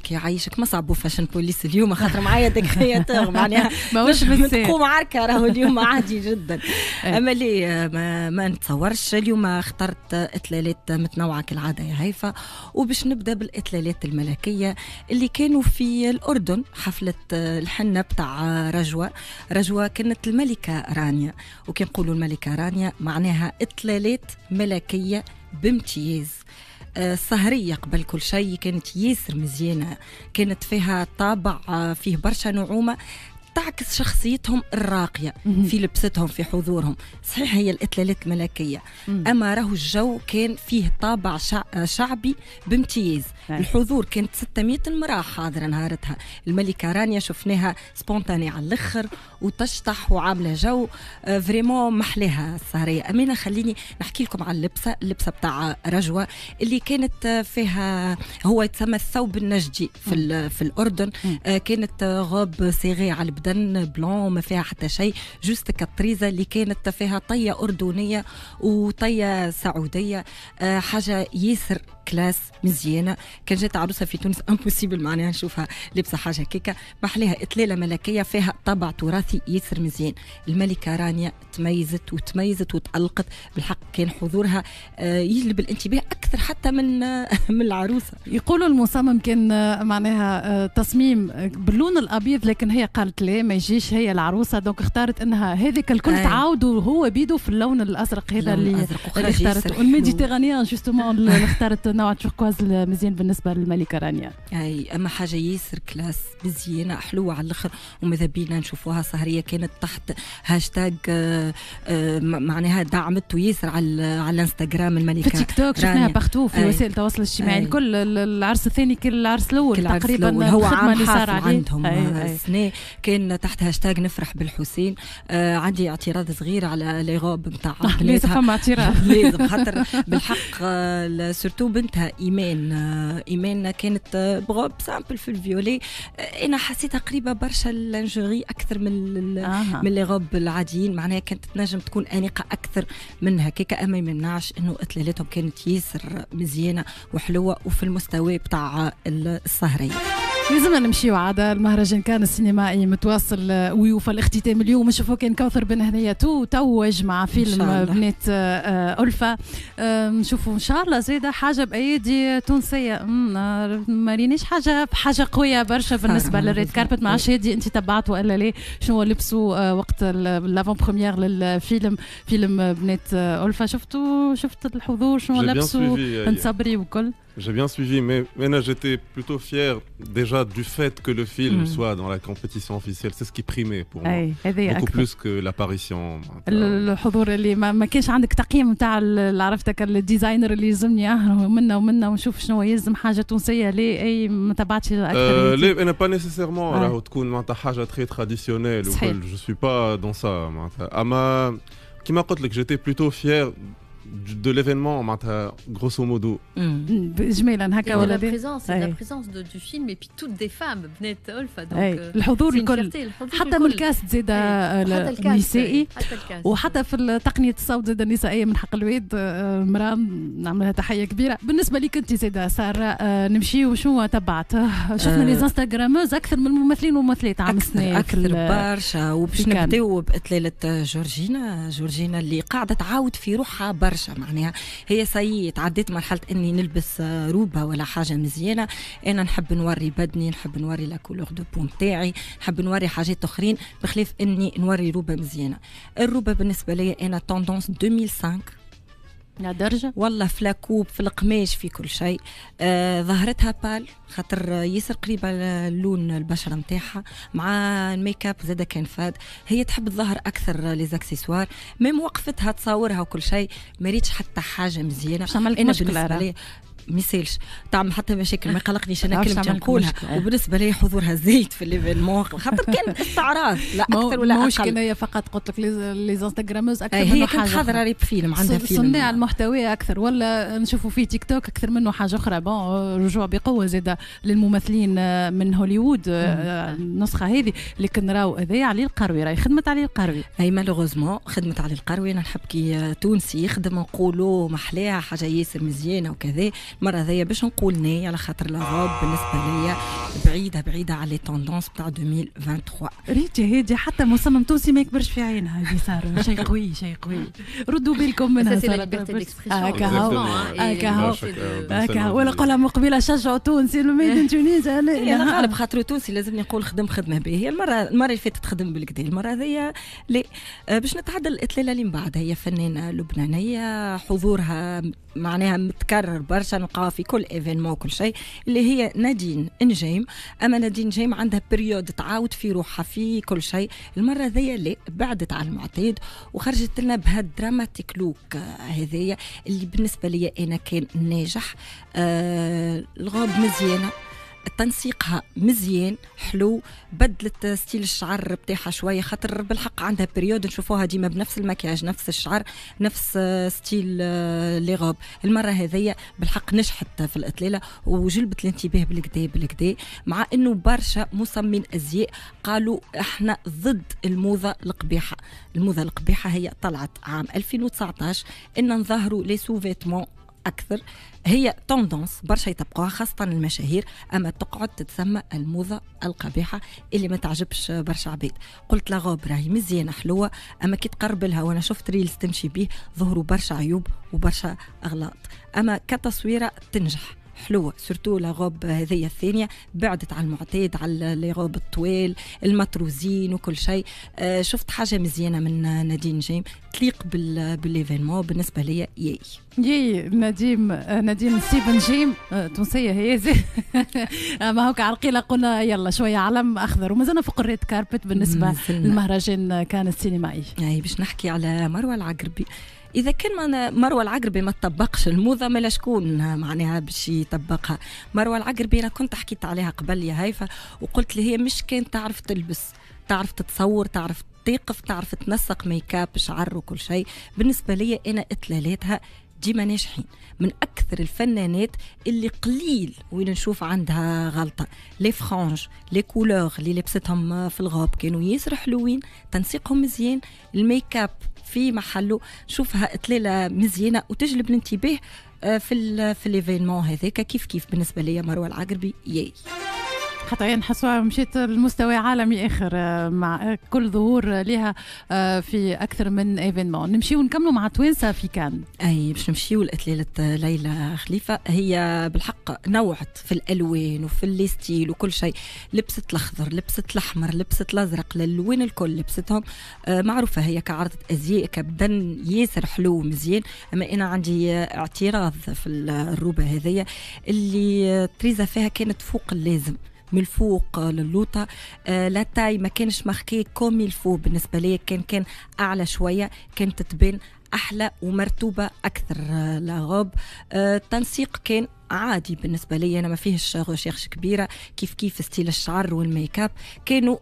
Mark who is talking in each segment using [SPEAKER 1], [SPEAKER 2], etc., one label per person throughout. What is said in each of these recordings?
[SPEAKER 1] كي يعيشك ما صعبوا فاشن بوليس اليوم خاطر معايا ديكرياتور معناها ماهوش تقوم عركه راهو اليوم عادي جدا إيه. اما لي آه، ما, ما نتصورش اليوم اخترت اطلالات متنوعه كالعاده يا هيفا وباش نبدا بالاطلالات الملكيه اللي كانوا في الاردن حفله آه، الحنه بتاع آه، رجوه رجوه كانت الملكه رانيا وكي نقولوا الملكه رانيا معناها اطلالات ملكيه بامتياز السهرية آه، قبل كل شيء كانت ياسر مزيانة كانت فيها طابع آه، فيه برشا نعومة تعكس شخصيتهم الراقيه في لبستهم في حضورهم صحيح هي الاتلالات الملكيه اما راهو الجو كان فيه طابع شعبي بامتياز الحضور كانت 600 المراه حاضره نهارتها الملكه رانيا شفناها سبونتاني على الاخر وتشطح وعامله جو آه، فريمون محلاها السهريه امينه خليني نحكي لكم على اللبسه اللبسه بتاع رجوه اللي كانت آه، فيها هو يتسمى الثوب النجدي في في الاردن آه، كانت غاب سيغي على ابدا بلون ما فيها حتى شيء جوست كطريزه اللي كانت فيها طيه اردنيه وطيه سعوديه آه، حاجه ياسر كلاس مزيانه كان جات عروسه في تونس امبوسيبل معناها نشوفها لابسه حاجه هكاكا بحليها اطلاله ملكيه فيها طابع تراثي ياسر مزيان الملكه رانيا تميزت وتميزت وتالقت بالحق كان حضورها
[SPEAKER 2] آه، يجلب الانتباه اكثر حتى من آه، من العروسه يقولوا المصمم كان معناها تصميم باللون الابيض لكن هي قالت لا البوفيه ما يجيش هي العروسه دونك اختارت انها هذيك الكل أيه. تعاود وهو بيدو في اللون الازرق هذا أيوه. اللي, اللي اختارت والميديتيرانيان جوستومون اللي اختارت نوع تركواز مزيان بالنسبه للملكه رانيا اي
[SPEAKER 1] اما حاجه ياسر كلاس مزيانه حلوه على الاخر وماذا بينا نشوفوها سهريه كانت تحت هاشتاج آه، آه، معناها دعمت ياسر على على الانستغرام الملكه
[SPEAKER 2] في تيك توك شفناها باختو في وسائل التواصل الاجتماعي الكل العرس الثاني كل العرس الاول تقريبا هو عام حافل عندهم السنه آه، كان لكن
[SPEAKER 1] تحت هاشتاج نفرح بالحسين آه عندي اعتراض صغير على ليغوب نتاع لازم فما اعتراض لازم خاطر بالحق آه سورتو بنتها ايمان آه ايمان كانت آه بغوب سامبل في الفيولي آه انا حسيتها قريبه برشا للانجوري اكثر من آه. من ليغوب العاديين معناها كانت تنجم تكون انيقه اكثر من هكاك اما ما يمنعش انه اطلالتهم كانت ياسر مزيانه وحلوه وفي المستوى بتاع السهريه
[SPEAKER 2] لازمنا نمشيو عادة المهرجان كان السينمائي متواصل آه، ويوفى الاختتام اليوم نشوفوا كان كوثر بن هنية توج مع فيلم بنات آه، ألفة نشوفوا إن شاء الله زيدا حاجة بأيدي تونسية آه، ما رينيش حاجة حاجة قوية برشا بالنسبة للريد كاربت ما عادش هادي أنت تبعت ولا لا شنو لبسوا وقت لافون بريميير للفيلم فيلم بنات ألفة شفتوا شفت الحضور شنو لبسوا صبري وكل
[SPEAKER 1] J'ai bien suivi, mais, mais j'étais plutôt fier déjà du fait que le film mm. soit dans la compétition officielle. C'est ce qui primait pour moi. أي, beaucoup أكثر. plus que l'apparition.
[SPEAKER 2] Le حضور اللي ما, ما كانش عندك تقييم تاع اللي عرفتك الديزاينر اللي يلزمني اهرب منه ومنه ونشوف شنو يلزم حاجه تونسيه لي اي ما تبعتش اكثر. ليه انا با نيسيسيرمون راهو
[SPEAKER 1] تكون معناتها حاجه تخي تراديسيونيل وكل جو سوي با دون سا معناتها اما كيما قلت لك جيتي بلوتو فيير de l'événement معناتها grosso modo
[SPEAKER 2] جميلا هكا ولا لا بريزونس لا بريزونس دو فيلم اي بي توت دي فام بنات الفا دونك الحضور الكل حتى من الكاست زيد النسائي وحتى في تقنيه الصوت زيد النسائيه من حق الواد امراه نعملها تحيه كبيره بالنسبه لك انت زيد ساره نمشي وشو تبعت شفنا لي انستغرامز اكثر من الممثلين والممثلات عام سنين اكثر برشا
[SPEAKER 1] وباش نبداو باتلاله جورجينا جورجينا اللي قاعده تعاود في روحها برشا معناها هي سيد تعديت مرحله اني نلبس روبه ولا حاجه مزيانه انا نحب نوري بدني نحب نوري لا كولور دو بون تاعي نحب نوري حاجات اخرين بخلاف اني نوري روبه مزيانه الروبه بالنسبه لي انا توندونس 2005 درجة والله في لاكوب في القماش في كل شيء آه ظهرتها بال خاطر ياسر قريبه لون البشره نتاعها مع الميك اب زاده كان فاد هي تحب الظهر اكثر ليزاكسيسوار ميم وقفتها تصاورها وكل شيء ما ريتش حتى حاجه مزيانه باش عملت مشكله ما يسالش تعمل حتى مشاكل ما يقلقنيش انا كلمتي نقولها إيه. وبالنسبه لي حضورها زايد في ليفينمون خاطر كان استعراض لا اكثر ولا اقل مش هي
[SPEAKER 2] فقط قلت لك لي انستغراموز اكثر إيه، هي كانت حاضره ريب فيلم عندها فيلم صناع المحتوى اكثر ولا نشوفوا في تيك توك اكثر منه حاجه اخرى بون رجوع بقوه زاد للممثلين آه، من هوليوود آه، النسخه هذه اللي كنراو هذايا علي القروي راهي خدمت علي القروي اي مالوغوزمون خدمت علي القروي انا نحب كي تونسي يخدم نقولوا محلاها
[SPEAKER 1] حاجه ياسر مزيانه وكذا المره هذيا باش نقول ناي على خاطر لا بالنسبه ليا بعيده بعيده على لي توندونس بتاع 2023
[SPEAKER 2] ريتي هادي حتى مصمم تونسي ما يكبرش في عينها هذه صار شيء قوي شيء قوي ردوا بالكم منها صار هكا هو هكا هو ولا قولها مقبله شجعوا تونسي ميد تونس تونيز
[SPEAKER 1] على خاطر تونسي لازم نقول خدم خدمه به المره المره اللي فاتت خدم بالكدا المره هذيا لا آه، باش نتعدى الاطلاله اللي من بعد هي فنانه لبنانيه حضورها معناها متكرر برشا كنلقاها في كل ايفينمون وكل شيء اللي هي نادين نجيم اما نادين نجيم عندها بريود تعاود في روحها في كل شيء المره ذي اللي بعدت على المعتاد وخرجت لنا بهالدراماتيك لوك هذايا اللي بالنسبه لي انا كان ناجح آه الغاب مزيانه تنسيقها مزيان حلو بدلت ستيل الشعر بتاعها شويه خاطر بالحق عندها بريود نشوفوها ديما بنفس المكياج نفس الشعر نفس ستيل لي آه، غوب المره هذيا بالحق نجحت في الاطلاله وجلبت الانتباه بالكدا بالكدا مع انه برشا مصممين ازياء قالوا احنا ضد الموضه القبيحه الموضه القبيحه هي طلعت عام 2019 ان نظهروا لي سوفيتمون اكثر هي توندونس برشا يطبقوها خاصه المشاهير اما تقعد تتسمى الموضه القبيحه اللي ما تعجبش برشا عباد قلت لا غوب راهي مزيانه حلوه اما كي تقرب لها وانا شفت ريلز تمشي بيه ظهروا برشا عيوب وبرشا اغلاط اما كتصويره تنجح حلوة سورتو لا غوب هذه الثانية بعدت على المعتاد على لي غوب الطوال المطروزين وكل شيء آه، شفت حاجة مزيانة من نادين جيم تليق بالايفينمون بالنسبة لي ياي
[SPEAKER 2] ياي نديم نديم ستيفن جيم آه، تونسية هي زي آه، ما هوك عرقيلة قلنا يلا شوية علم أخضر ومازلنا فوق الريد كاربت بالنسبة للمهرجان كان السينمائي. أي باش نحكي على مروة العقربي اذا كان مروه العقربي ما
[SPEAKER 1] تطبقش الموضه مالا شكون معناها باش يطبقها مروه العقربي انا كنت حكيت عليها قبل يا هيفا وقلت لي هي مش كانت تعرف تلبس تعرف تتصور تعرف تقف تعرف تنسق ميكاب شعر وكل شيء بالنسبه لي انا اطلالاتها ديما ناجحين من اكثر الفنانات اللي قليل وين نشوف عندها غلطه لي فرانج لي كولور اللي لبستهم في الغاب كانوا ياسر حلوين تنسيقهم مزيان الميك اب في محله شوفها اطلاله مزيانه وتجلب الانتباه
[SPEAKER 2] آه، في في الايفينمون هذاك كيف كيف بالنسبه ليا مروه العقربي ياي خاطر نحسوها مشيت لمستوى عالمي اخر آه، مع كل ظهور لها آه، في اكثر من ايفينمون نمشيو نكملوا مع توينسا في كان
[SPEAKER 1] اي باش نمشيو لاتليله ليلى خليفه هي بالحق نوعت في الالوان وفي الستيل وكل شيء لبست الاخضر لبست الاحمر لبست الازرق الالوان الكل لبستهم آه، معروفه هي كعرضه ازياء كبدن ياسر حلو ومزيان اما انا عندي اعتراض في الروبه هذه اللي تريزا فيها كانت فوق اللازم من الفوق للوطة آه، لا تاي ما كانش مخكي كوم الفو بالنسبة لي كان كان أعلى شوية كانت تبان احلى ومرتوبه اكثر آه، غوب آه، التنسيق كان عادي بالنسبه لي انا ما فيهش شيخش كبيره كيف كيف ستيل الشعر والميكاب اب كانوا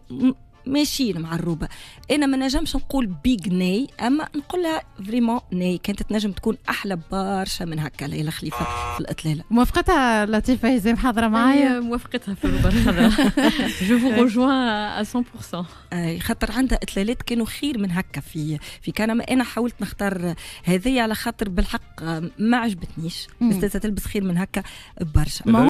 [SPEAKER 1] ماشيين مع الروبه انا ما نجمش نقول بيج ناي اما نقولها فريمون ناي كانت تنجم تكون احلى برشا من هكا ليلى خليفه في الاطلاله
[SPEAKER 2] موافقتها لطيفه هزام حاضره معايا موافقتها في الروبه جو فو
[SPEAKER 1] روجوان 100% اي خاطر عندها اطلالات كانوا خير من هكا في في كان انا حاولت نختار هذه على خاطر بالحق ما عجبتنيش بس تلبس خير من هكا برشا